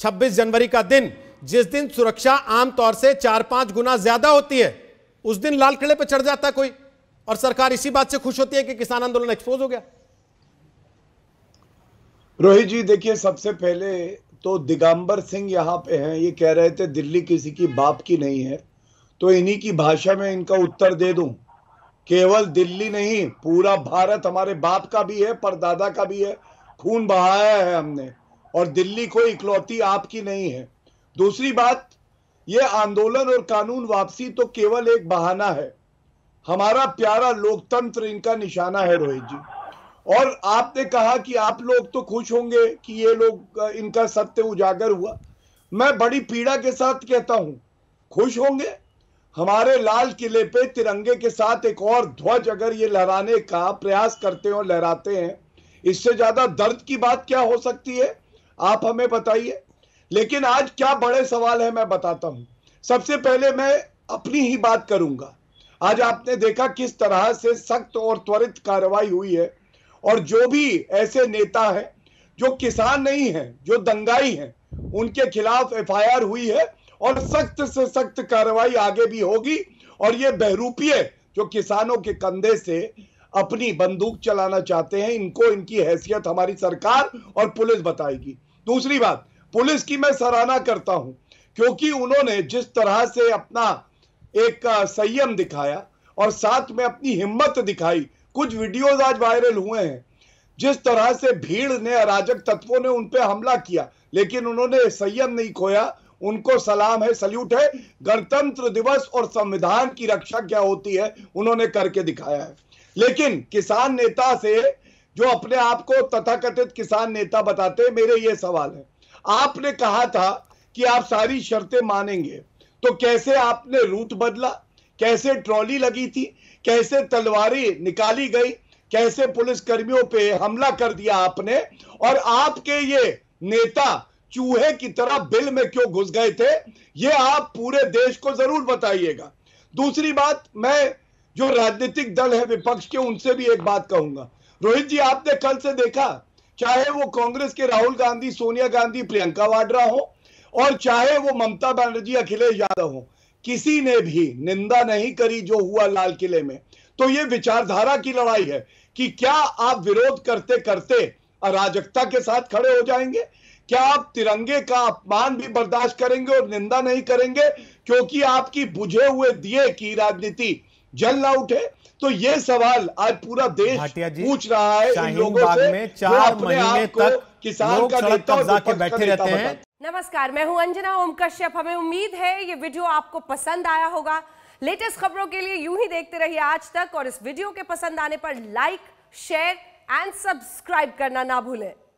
26 जनवरी का दिन जिस दिन सुरक्षा आमतौर से चार पांच गुना ज्यादा होती है उस दिन लाल किले पर चढ़ जाता है कोई और सरकार इसी बात से खुश होती है कि किसान आंदोलन एक्सपोज हो गया रोहित जी देखिए सबसे पहले तो दिगंबर सिंह यहां पे हैं ये कह रहे थे दिल्ली किसी की बाप की नहीं है तो इन्हीं की भाषा में इनका उत्तर दे दूं केवल दिल्ली नहीं पूरा भारत हमारे बाप का भी है परदादा का भी है खून बहाया है हमने और दिल्ली कोई इकलौती आपकी नहीं है दूसरी बात यह आंदोलन और कानून वापसी तो केवल एक बहाना है हमारा प्यारा लोकतंत्र इनका निशाना है रोहित जी और आपने कहा कि आप लोग तो खुश होंगे कि ये लोग इनका सत्य उजागर हुआ मैं बड़ी पीड़ा के साथ कहता हूं खुश होंगे हमारे लाल किले पे तिरंगे के साथ एक और ध्वज अगर ये लहराने का प्रयास करते हैं और लहराते हैं इससे ज्यादा दर्द की बात क्या हो सकती है आप हमें बताइए लेकिन आज क्या बड़े सवाल है मैं बताता हूं सबसे पहले मैं अपनी ही बात करूंगा आज आपने देखा किस तरह से सख्त और त्वरित कार्रवाई हुई है और जो भी ऐसे नेता है जो किसान नहीं है जो दंगाई है उनके खिलाफ एफआईआर हुई है और सख्त से सख्त कार्रवाई आगे भी होगी और ये बहरूपीय जो किसानों के कंधे से अपनी बंदूक चलाना चाहते हैं इनको इनकी हैसियत हमारी सरकार और पुलिस बताएगी दूसरी बात पुलिस की मैं सराहना करता हूं क्योंकि उन्होंने जिस तरह से अपना एक संयम दिखाया और साथ में अपनी हिम्मत दिखाई कुछ वीडियोज आज वायरल हुए हैं जिस तरह से भीड़ ने अराजक तत्वों ने उनपे हमला किया लेकिन उन्होंने संयम नहीं खोया उनको सलाम है सल्यूट है गणतंत्र दिवस और संविधान की रक्षा क्या होती है उन्होंने करके दिखाया है लेकिन किसान नेता से जो अपने आप को तथाकथित किसान नेता बताते मेरे ये सवाल है आपने कहा था कि आप सारी शर्तें मानेंगे तो कैसे आपने रूट बदला कैसे ट्रॉली लगी थी कैसे तलवारें निकाली गई कैसे पुलिस कर्मियों पे हमला कर दिया आपने और आपके ये नेता चूहे की तरह बिल में क्यों घुस गए थे ये आप पूरे देश को जरूर बताइएगा दूसरी बात मैं जो राजनीतिक दल है विपक्ष के उनसे भी एक बात कहूंगा रोहित जी आपने कल से देखा चाहे वो कांग्रेस के राहुल गांधी सोनिया गांधी प्रियंका वाड्रा हो और चाहे वो ममता बनर्जी अखिलेश यादव हो किसी ने भी निंदा नहीं करी जो हुआ लाल किले में तो ये विचारधारा की लड़ाई है कि क्या आप विरोध करते करते अराजकता के साथ खड़े हो जाएंगे क्या आप तिरंगे का अपमान भी बर्दाश्त करेंगे और निंदा नहीं करेंगे क्योंकि आपकी बुझे हुए दिए की राजनीति जल ना उठे तो ये सवाल आज पूरा देश पूछ रहा है इन लोगों से में चार महीने तक किसान का नेता और बैठे रहते हैं नमस्कार मैं हूं अंजना ओम कश्यप हमें उम्मीद है ये वीडियो आपको पसंद आया होगा लेटेस्ट खबरों के लिए यूं ही देखते रहिए आज तक और इस वीडियो के पसंद आने पर लाइक शेयर एंड सब्सक्राइब करना ना भूलें